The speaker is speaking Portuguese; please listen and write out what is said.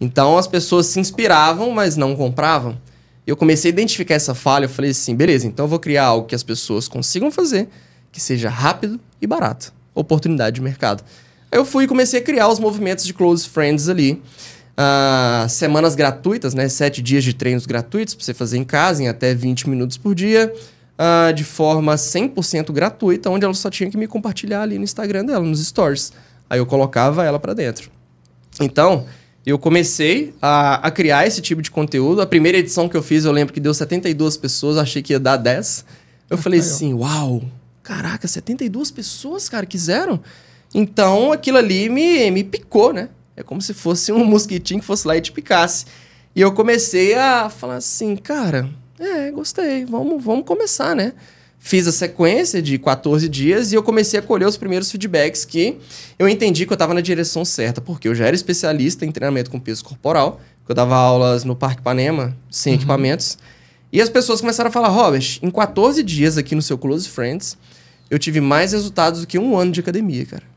Então as pessoas se inspiravam, mas não compravam. Eu comecei a identificar essa falha, eu falei assim, beleza, então eu vou criar algo que as pessoas consigam fazer, que seja rápido e barato. Oportunidade de mercado. Aí eu fui e comecei a criar os movimentos de close friends ali. Uh, semanas gratuitas, né? Sete dias de treinos gratuitos para você fazer em casa, em até 20 minutos por dia. Uh, de forma 100% gratuita, onde ela só tinha que me compartilhar ali no Instagram dela, nos stories. Aí eu colocava ela para dentro. Então, eu comecei a, a, criar esse tipo de conteúdo. A primeira edição que eu fiz, eu lembro que deu 72 pessoas, achei que ia dar 10. Eu ah, falei assim, uau, caraca, 72 pessoas, cara, quiseram? Então, aquilo ali me, me picou, né? É como se fosse um mosquitinho que fosse lá e te picasse. E eu comecei a falar assim, cara, é, gostei, vamos, vamos começar, né? Fiz a sequência de 14 dias e eu comecei a colher os primeiros feedbacks que eu entendi que eu estava na direção certa, porque eu já era especialista em treinamento com peso corporal, que eu dava aulas no Parque Panema, sem uhum. equipamentos. E as pessoas começaram a falar: Robert, em 14 dias aqui no seu Close Friends, eu tive mais resultados do que um ano de academia, cara.